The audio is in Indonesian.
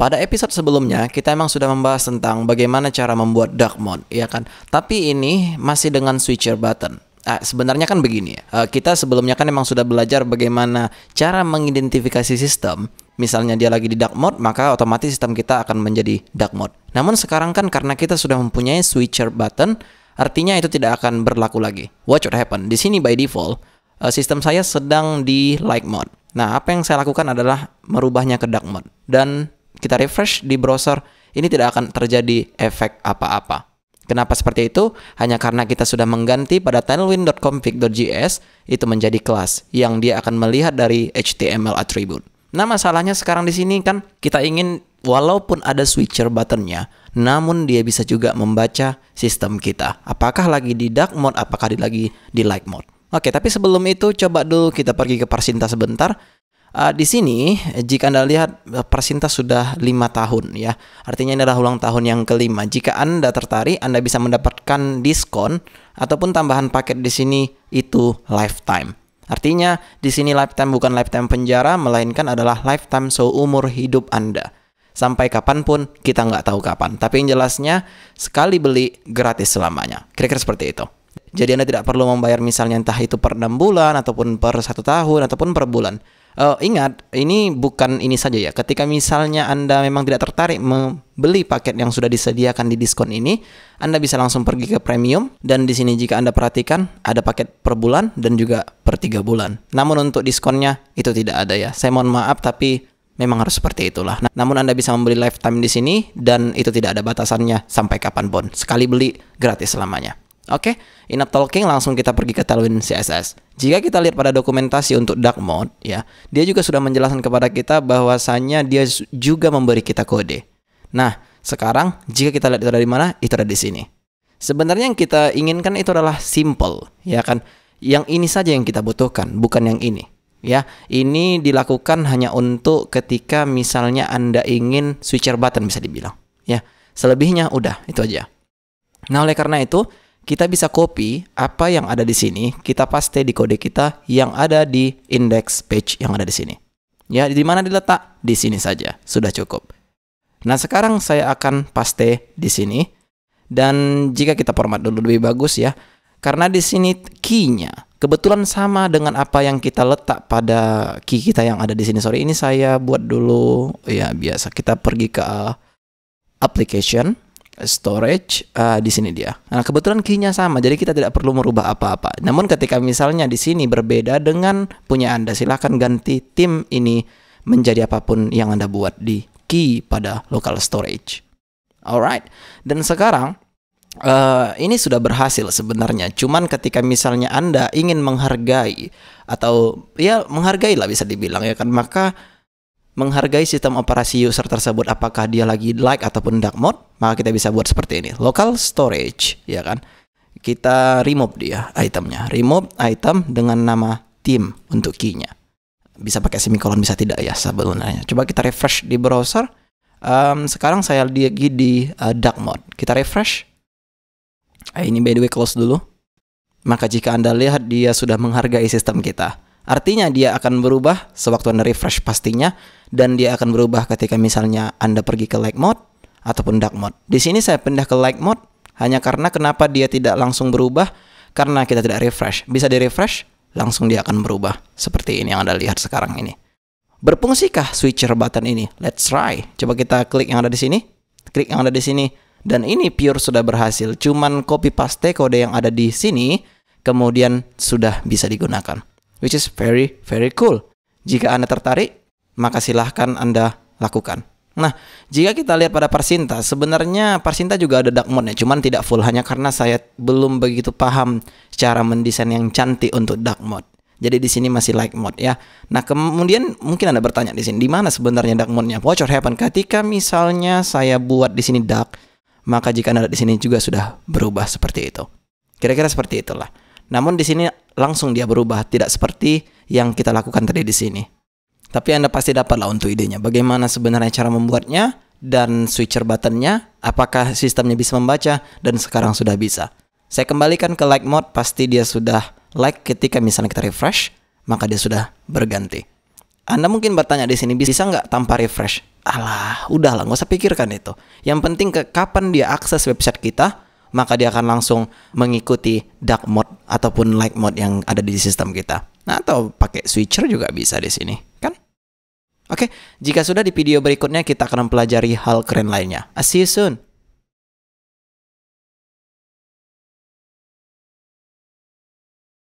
Pada episode sebelumnya kita emang sudah membahas tentang bagaimana cara membuat dark mode, ya kan? Tapi ini masih dengan switcher button. Ah, sebenarnya kan begini ya. Eh, kita sebelumnya kan emang sudah belajar bagaimana cara mengidentifikasi sistem. Misalnya dia lagi di dark mode, maka otomatis sistem kita akan menjadi dark mode. Namun sekarang kan karena kita sudah mempunyai switcher button, artinya itu tidak akan berlaku lagi. Watch What happen? Di sini by default, eh, sistem saya sedang di light mode. Nah, apa yang saya lakukan adalah merubahnya ke dark mode. Dan kita refresh di browser, ini tidak akan terjadi efek apa-apa. Kenapa seperti itu? Hanya karena kita sudah mengganti pada tailwind.config.js itu menjadi kelas yang dia akan melihat dari HTML attribute. Nah, masalahnya sekarang di sini kan kita ingin walaupun ada switcher buttonnya, namun dia bisa juga membaca sistem kita. Apakah lagi di dark mode, apakah lagi di light mode. Oke, tapi sebelum itu coba dulu kita pergi ke Parsinta sebentar Uh, di sini jika Anda lihat eh, persinta sudah lima tahun ya. Artinya ini adalah ulang tahun yang kelima. Jika Anda tertarik, Anda bisa mendapatkan diskon ataupun tambahan paket di sini itu lifetime. Artinya di sini lifetime bukan lifetime penjara melainkan adalah lifetime seumur hidup Anda. Sampai kapanpun kita nggak tahu kapan. Tapi yang jelasnya sekali beli gratis selamanya. Kira-kira seperti itu. Jadi Anda tidak perlu membayar misalnya entah itu per enam bulan ataupun per satu tahun ataupun per bulan. Uh, ingat, ini bukan ini saja ya. Ketika misalnya Anda memang tidak tertarik membeli paket yang sudah disediakan di diskon ini, Anda bisa langsung pergi ke premium dan di sini jika Anda perhatikan ada paket per bulan dan juga per tiga bulan. Namun untuk diskonnya itu tidak ada ya. Saya mohon maaf tapi memang harus seperti itulah. Nah, namun Anda bisa membeli lifetime di sini dan itu tidak ada batasannya sampai kapanpun. Sekali beli gratis selamanya. Oke, okay, enough talking langsung kita pergi ke tailwind CSS. Jika kita lihat pada dokumentasi untuk dark mode ya, dia juga sudah menjelaskan kepada kita bahwasannya dia juga memberi kita kode. Nah, sekarang jika kita lihat itu dari mana? Itu ada di sini. Sebenarnya yang kita inginkan itu adalah simple, ya kan? Yang ini saja yang kita butuhkan, bukan yang ini. Ya, ini dilakukan hanya untuk ketika misalnya Anda ingin switcher button bisa dibilang, ya. Selebihnya udah, itu aja. Nah, oleh karena itu, kita bisa copy apa yang ada di sini, kita paste di kode kita yang ada di index page yang ada di sini. Ya, di mana diletak? Di sini saja, sudah cukup. Nah, sekarang saya akan paste di sini. Dan jika kita format dulu lebih bagus ya, karena di sini key-nya kebetulan sama dengan apa yang kita letak pada key kita yang ada di sini. Sorry, ini saya buat dulu ya biasa kita pergi ke application storage uh, di sini dia. Nah, kebetulan key-nya sama, jadi kita tidak perlu merubah apa-apa. Namun ketika misalnya di sini berbeda dengan punya Anda, silahkan ganti tim ini menjadi apapun yang Anda buat di key pada local storage. Alright. Dan sekarang uh, ini sudah berhasil sebenarnya. Cuman ketika misalnya Anda ingin menghargai atau ya menghargai lah bisa dibilang ya kan, maka menghargai sistem operasi user tersebut apakah dia lagi like ataupun dark mode, maka kita bisa buat seperti ini. Local storage, ya kan? Kita remove dia itemnya. Remove item dengan nama team untuk keynya. Bisa pakai semicolon, bisa tidak ya sebenarnya. Coba kita refresh di browser. Um, sekarang saya lagi di uh, dark mode. Kita refresh. Eh, ini by the way close dulu. Maka jika Anda lihat dia sudah menghargai sistem kita Artinya dia akan berubah sewaktu Anda refresh pastinya dan dia akan berubah ketika misalnya Anda pergi ke light mode ataupun dark mode. Di sini saya pindah ke light mode hanya karena kenapa dia tidak langsung berubah karena kita tidak refresh. Bisa di-refresh langsung dia akan berubah seperti ini yang Anda lihat sekarang ini. Berfungsikah switcher button ini? Let's try. Coba kita klik yang ada di sini. Klik yang ada di sini. Dan ini pure sudah berhasil. Cuman copy paste kode yang ada di sini, kemudian sudah bisa digunakan which is very very cool. Jika Anda tertarik, maka silahkan Anda lakukan. Nah, jika kita lihat pada Parsinta, sebenarnya Parsinta juga ada dark mode-nya, cuman tidak full hanya karena saya belum begitu paham cara mendesain yang cantik untuk dark mode. Jadi di sini masih light mode ya. Nah, kemudian mungkin Anda bertanya di sini, di mana sebenarnya dark mode-nya? Watch What happen ketika misalnya saya buat di sini dark, maka jika Anda di sini juga sudah berubah seperti itu. Kira-kira seperti itulah. Namun di sini langsung dia berubah, tidak seperti yang kita lakukan tadi di sini. Tapi Anda pasti dapatlah untuk idenya, bagaimana sebenarnya cara membuatnya, dan switcher buttonnya, apakah sistemnya bisa membaca, dan sekarang sudah bisa. Saya kembalikan ke like mode, pasti dia sudah like ketika misalnya kita refresh, maka dia sudah berganti. Anda mungkin bertanya di sini, bisa nggak tanpa refresh? Alah, udahlah, nggak usah pikirkan itu. Yang penting ke kapan dia akses website kita, maka dia akan langsung mengikuti dark mode ataupun light mode yang ada di sistem kita. Nah, atau pakai switcher juga bisa di sini, kan? Oke, jika sudah di video berikutnya kita akan mempelajari hal keren lainnya. I'll ah, see you soon.